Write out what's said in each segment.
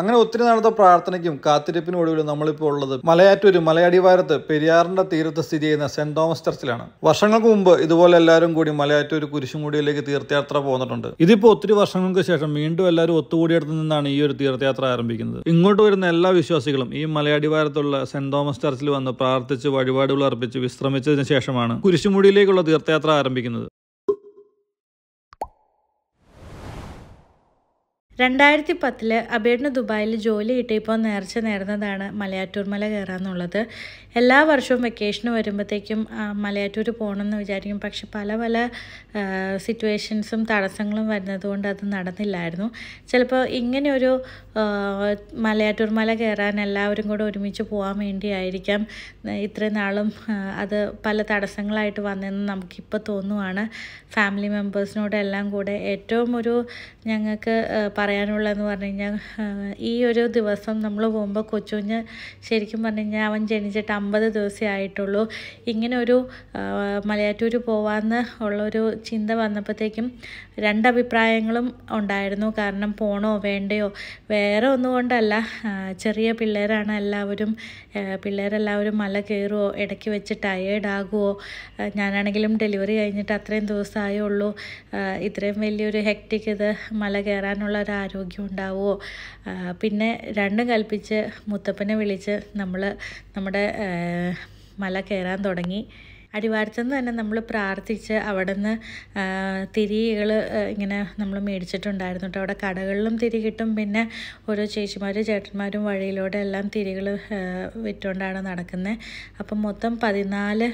അങ്ങനെ ഒത്തിരി നാളത്തെ പ്രാർത്ഥനയ്ക്കും കാത്തിരിപ്പിനും ഒടുവിൽ നമ്മളിപ്പോൾ ഉള്ളത് മലയാറ്റൂർ മലയടിവാരത്ത് പെരിയാറിന്റെ തീരത്ത് സ്ഥിതി ചെയ്യുന്ന സെന്റ് തോമസ് ചർച്ചിലാണ് വർഷങ്ങൾക്ക് മുമ്പ് ഇതുപോലെ എല്ലാവരും കൂടി മലയാറ്റൂർ കുരിശുമുടിയിലേക്ക് തീർത്ഥയാത്ര പോന്നിട്ടുണ്ട് ഇതിപ്പോൾ ഒത്തിരി വർഷങ്ങൾക്ക് ശേഷം വീണ്ടും എല്ലാവരും ഒത്തുകൂടിയെടുത്ത് നിന്നാണ് ഈ ഒരു തീർത്ഥയാത്ര ആരംഭിക്കുന്നത് ഇങ്ങോട്ട് വരുന്ന എല്ലാ വിശ്വാസികളും ഈ മലയാടിവാരത്തുള്ള സെന്റ് തോമസ് ചർച്ചിൽ വന്ന് പ്രാർത്ഥിച്ച് വഴിപാടുകൾ അർപ്പിച്ച് വിശ്രമിച്ചതിന് ശേഷമാണ് കുരിശുമുടിയിലേക്കുള്ള തീർത്ഥയാത്ര ആരംഭിക്കുന്നത് രണ്ടായിരത്തി പത്തിൽ അബേഡിന് ദുബായിൽ ജോലി കിട്ടിയപ്പോൾ നേർച്ച നേർന്നതാണ് മലയാറ്റൂർ മല കയറാന്നുള്ളത് എല്ലാ വർഷവും വെക്കേഷന് വരുമ്പോഴത്തേക്കും മലയാറ്റൂർ പോകണമെന്ന് വിചാരിക്കും പക്ഷെ പല പല സിറ്റുവേഷൻസും തടസ്സങ്ങളും വരുന്നത് കൊണ്ട് അത് നടന്നില്ലായിരുന്നു ചിലപ്പോൾ ഇങ്ങനെയൊരു മലയാറ്റൂർ മല കയറാൻ എല്ലാവരും കൂടെ ഒരുമിച്ച് പോകാൻ വേണ്ടിയായിരിക്കാം ഇത്രയും നാളും അത് പല തടസ്സങ്ങളായിട്ട് വന്നതെന്ന് നമുക്കിപ്പോൾ തോന്നുവാണ് ഫാമിലി മെമ്പേഴ്സിനോടെല്ലാം എല്ലാം കൂടെ ഏറ്റവും ഒരു ഞങ്ങൾക്ക് പറയാനുള്ളതെന്ന് പറഞ്ഞു കഴിഞ്ഞാൽ ഈ ഒരു ദിവസം നമ്മൾ പോകുമ്പോൾ കൊച്ചുകുഞ്ഞ് ശരിക്കും പറഞ്ഞു കഴിഞ്ഞാൽ അവൻ ജനിച്ചിട്ട് അമ്പത് ദിവസമേ ആയിട്ടുള്ളൂ ഇങ്ങനെ ഒരു മലയാറ്റൂർ പോവാമെന്ന് ഉള്ളൊരു ചിന്ത വന്നപ്പോഴത്തേക്കും രണ്ടഭിപ്രായങ്ങളും ഉണ്ടായിരുന്നു കാരണം പോണോ വേണ്ടയോ വേറെ ഒന്നും കൊണ്ടല്ല ചെറിയ പിള്ളേരാണ് എല്ലാവരും പിള്ളേരെല്ലാവരും മല കയറുമോ ഇടയ്ക്ക് വെച്ച് ടയേർഡാകുമോ ഞാനാണെങ്കിലും ഡെലിവറി കഴിഞ്ഞിട്ട് അത്രയും ദിവസമായേ ഉള്ളൂ ഇത്രയും വലിയൊരു ഹെക്റ്റിക് ഇത് മല കയറാനുള്ള ഒരു ആരോഗ്യം ഉണ്ടാവുമോ പിന്നെ രണ്ടും കൽപ്പിച്ച് മുത്തപ്പനെ വിളിച്ച് നമ്മൾ നമ്മുടെ മല കയറാൻ തുടങ്ങി അടിവാരത്തുനിന്ന് തന്നെ നമ്മൾ പ്രാർത്ഥിച്ച് അവിടെ നിന്ന് തിരികൾ ഇങ്ങനെ നമ്മൾ മേടിച്ചിട്ടുണ്ടായിരുന്നു കേട്ടോ അവിടെ കടകളിലും തിരി കിട്ടും പിന്നെ ഓരോ ചേച്ചിമാരും ചേട്ടന്മാരും വഴിയിലൂടെ എല്ലാം തിരികൾ വിറ്റുകൊണ്ടാണ് നടക്കുന്നത് അപ്പം മൊത്തം പതിനാല്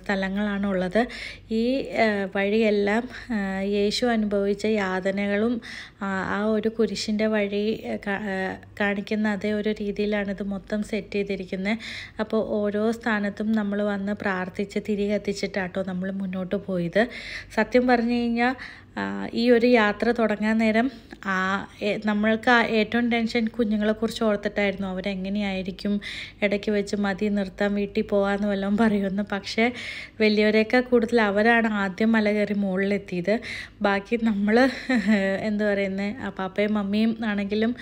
സ്ഥലങ്ങളാണ് ഉള്ളത് ഈ വഴിയെല്ലാം യേശു അനുഭവിച്ച യാതനകളും ആ ഒരു കുരിശിൻ്റെ വഴി കാണിക്കുന്ന അതേ ഒരു രീതിയിലാണ് ഇത് മൊത്തം സെറ്റ് ചെയ്തിരിക്കുന്നത് അപ്പോൾ ഓരോ സ്ഥാനത്തും നമ്മൾ വന്ന് പ്രാർത്ഥിച്ച് തിരി തിരികെ എത്തിച്ചിട്ടാട്ടോ നമ്മൾ മുന്നോട്ട് പോയത് സത്യം പറഞ്ഞു കഴിഞ്ഞാൽ ഈ ഒരു യാത്ര തുടങ്ങാൻ നേരം ആ നമ്മൾക്ക് ഏറ്റവും ടെൻഷൻ കുഞ്ഞുങ്ങളെക്കുറിച്ച് ഓർത്തിട്ടായിരുന്നു അവരെങ്ങനെയായിരിക്കും ഇടയ്ക്ക് വെച്ച് മതി നിർത്താൻ വീട്ടിൽ പോകാമെന്ന് വല്ലതും പറയുമെന്ന് പക്ഷേ വലിയവരെയൊക്കെ കൂടുതൽ അവരാണ് ആദ്യം മല കയറി മുകളിലെത്തിയത് ബാക്കി നമ്മൾ എന്താ പറയുന്നത് പാപ്പയും മമ്മിയും ആണെങ്കിലും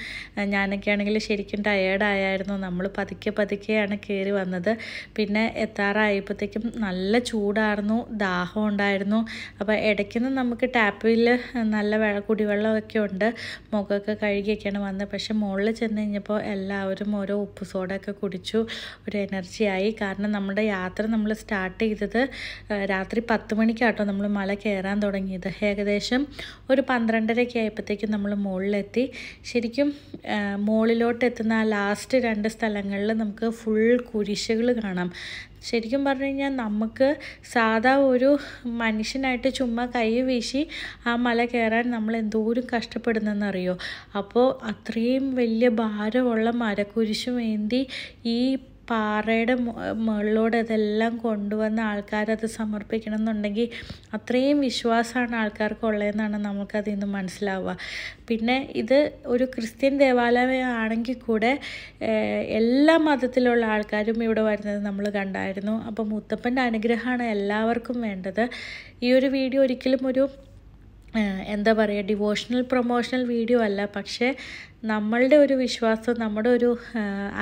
ഞാനൊക്കെ ആണെങ്കിൽ ശരിക്കും ടയേർഡായായിരുന്നു നമ്മൾ പതുക്കെ പതുക്കെയാണ് കയറി വന്നത് പിന്നെ എത്താറായപ്പോഴത്തേക്കും നല്ല ചൂടായിരുന്നു ദാഹം ഉണ്ടായിരുന്നു അപ്പോൾ ഇടയ്ക്കുനിന്ന് നമുക്ക് ടാപ്പ് ടാപ്പിൽ നല്ല കുടിവെള്ളമൊക്കെ ഉണ്ട് മുഖമൊക്കെ കഴുകിയൊക്കെയാണ് വന്നത് പക്ഷെ മുകളിൽ ചെന്ന് കഴിഞ്ഞപ്പോൾ എല്ലാവരും ഓരോ ഉപ്പ് സോഡൊക്കെ കുടിച്ചു ഒരു എനർജിയായി കാരണം നമ്മുടെ യാത്ര നമ്മൾ സ്റ്റാർട്ട് ചെയ്തത് രാത്രി പത്ത് മണിക്കാട്ടോ നമ്മൾ മല കയറാൻ തുടങ്ങിയത് ഏകദേശം ഒരു പന്ത്രണ്ടരയ്ക്ക് ആയപ്പോഴത്തേക്കും നമ്മൾ മുകളിലെത്തി ശരിക്കും മുകളിലോട്ട് എത്തുന്ന ആ ലാസ്റ്റ് രണ്ട് സ്ഥലങ്ങളിൽ നമുക്ക് ഫുൾ കുരിശുകൾ കാണാം ശരിക്കും പറഞ്ഞു കഴിഞ്ഞാൽ നമുക്ക് സാധാ ഒരു മനുഷ്യനായിട്ട് ചുമ്മാ കൈ വീശി ആ മല കയറാൻ നമ്മൾ എന്തോരം കഷ്ടപ്പെടുന്നെന്നറിയോ അപ്പോൾ അത്രയും വലിയ ഭാരമുള്ള മരക്കുരിശ് വേണ്ടി ഈ പാറയുടെ മുകളിലൂടെ ഇതെല്ലാം കൊണ്ടുവന്ന ആൾക്കാരത് സമർപ്പിക്കണം എന്നുണ്ടെങ്കിൽ അത്രയും വിശ്വാസമാണ് ആൾക്കാർക്ക് ഉള്ളതെന്നാണ് നമുക്കതിൽ നിന്ന് മനസ്സിലാവുക പിന്നെ ഇത് ഒരു ക്രിസ്ത്യൻ ദേവാലയമാണെങ്കിൽ ആണെങ്കിൽ കൂടെ എല്ലാ മതത്തിലുള്ള ആൾക്കാരും ഇവിടെ വരുന്നത് നമ്മൾ കണ്ടായിരുന്നു അപ്പം മുത്തപ്പൻ്റെ അനുഗ്രഹമാണ് എല്ലാവർക്കും വേണ്ടത് ഈ ഒരു വീഡിയോ ഒരിക്കലും ഒരു എന്താ പറയുക ഡിവോഷണൽ പ്രൊമോഷണൽ വീഡിയോ അല്ല പക്ഷേ നമ്മളുടെ ഒരു വിശ്വാസം നമ്മുടെ ഒരു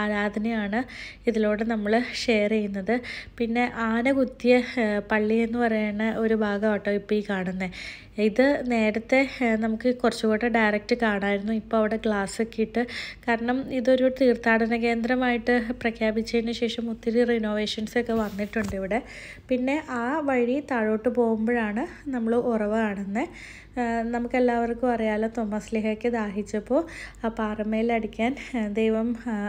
ആരാധനയാണ് ഇതിലൂടെ നമ്മൾ ഷെയർ ചെയ്യുന്നത് പിന്നെ ആന കുത്തിയ പള്ളി എന്ന് പറയുന്ന ഒരു ഭാഗം കേട്ടോ ഇപ്പോൾ ഈ കാണുന്നത് ഇത് നേരത്തെ നമുക്ക് കുറച്ചുകൂടെ ഡയറക്റ്റ് കാണാമായിരുന്നു ഇപ്പോൾ അവിടെ ഗ്ലാസ് ഒക്കെ ഇട്ട് കാരണം ഇതൊരു തീർത്ഥാടന കേന്ദ്രമായിട്ട് പ്രഖ്യാപിച്ചതിന് ശേഷം ഒത്തിരി റിനോവേഷൻസ് ഒക്കെ വന്നിട്ടുണ്ട് ഇവിടെ പിന്നെ ആ വഴി താഴോട്ട് പോകുമ്പോഴാണ് നമ്മൾ ഉറവ കാണുന്നത് നമുക്കെല്ലാവർക്കും അറിയാലോ തോമസ് ലിഹയ്ക്ക് ദാഹിച്ചപ്പോൾ ആ പാറമേലടിക്കാൻ ദൈവം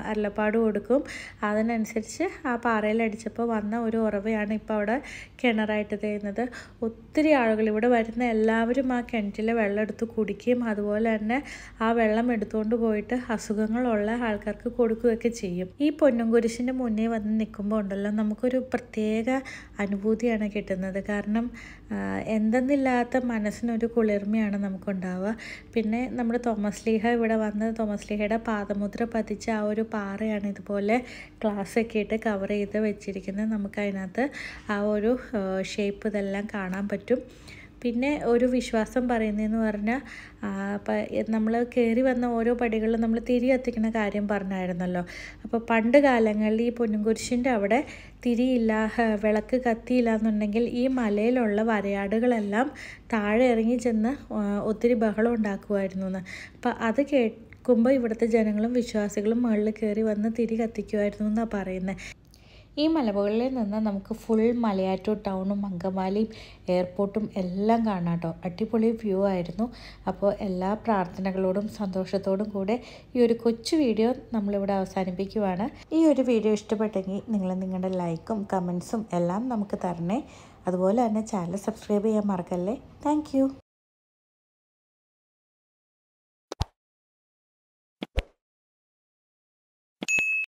അരുളപ്പാട് കൊടുക്കും അതിനനുസരിച്ച് ആ പാറയിലടിച്ചപ്പോൾ വന്ന ഒരു ഉറവയാണ് ഇപ്പോൾ അവിടെ കിണറായിട്ട് തരുന്നത് ഒത്തിരി ആളുകൾ ഇവിടെ വരുന്ന എല്ലാവരും ആ കിണറ്റിലെ വെള്ളം എടുത്ത് കുടിക്കുകയും അതുപോലെ തന്നെ ആ വെള്ളം എടുത്തുകൊണ്ട് പോയിട്ട് അസുഖങ്ങളുള്ള ആൾക്കാർക്ക് കൊടുക്കുകയൊക്കെ ചെയ്യും ഈ പൊന്നുംകുരിശിൻ്റെ മുന്നേ വന്ന് നിൽക്കുമ്പോൾ ഉണ്ടല്ലോ നമുക്കൊരു പ്രത്യേക അനുഭൂതിയാണ് കിട്ടുന്നത് കാരണം എന്തെന്നില്ലാത്ത മനസ്സിനൊരു കുളിർമയാണ് നമുക്കുണ്ടാവുക പിന്നെ നമ്മുടെ തോമസ് ലീഹ ഇവിടെ വന്ന് കാണുന്നത് തോമസ് ലിഹയുടെ പാദമുദ്ര പതിച്ച ആ ഒരു പാറയാണ് ഇതുപോലെ ഒക്കെ ഇട്ട് കവർ ചെയ്ത് വെച്ചിരിക്കുന്നത് നമുക്ക് അതിനകത്ത് ആ ഒരു ഷേപ്പ് ഇതെല്ലാം കാണാൻ പറ്റും പിന്നെ ഒരു വിശ്വാസം പറയുന്നതെന്ന് പറഞ്ഞാൽ നമ്മൾ കയറി വന്ന ഓരോ പടികളിലും നമ്മൾ തിരിയെത്തിക്കുന്ന കാര്യം പറഞ്ഞായിരുന്നല്ലോ അപ്പോൾ പണ്ട് കാലങ്ങളിൽ ഈ പൊന്നുംകുരിശിൻ്റെ അവിടെ തിരിയില്ല വിളക്ക് കത്തിയില്ല എന്നുണ്ടെങ്കിൽ ഈ മലയിലുള്ള വരയാടുകളെല്ലാം താഴെ ഇറങ്ങി ചെന്ന് ഒത്തിരി ബഹളം ഉണ്ടാക്കുമായിരുന്നു എന്ന് അപ്പം അത് കേട്ട് കുമ്പ ഇവിടുത്തെ ജനങ്ങളും വിശ്വാസികളും മുകളിൽ കയറി വന്ന് തിരി കത്തിക്കുമായിരുന്നു എന്നാണ് പറയുന്നത് ഈ മലമുകളിൽ നിന്ന് നമുക്ക് ഫുൾ മലയാറ്റൂർ ടൗണും അങ്കമാലിയും എയർപോർട്ടും എല്ലാം കാണാം കേട്ടോ അടിപൊളി വ്യൂ ആയിരുന്നു അപ്പോൾ എല്ലാ പ്രാർത്ഥനകളോടും സന്തോഷത്തോടും കൂടെ ഈ ഒരു കൊച്ചു വീഡിയോ നമ്മളിവിടെ അവസാനിപ്പിക്കുവാണ് ഈ ഒരു വീഡിയോ ഇഷ്ടപ്പെട്ടെങ്കിൽ നിങ്ങൾ നിങ്ങളുടെ ലൈക്കും കമൻസും എല്ലാം നമുക്ക് തരണേ അതുപോലെ തന്നെ ചാനൽ സബ്സ്ക്രൈബ് ചെയ്യാൻ മറക്കല്ലേ താങ്ക്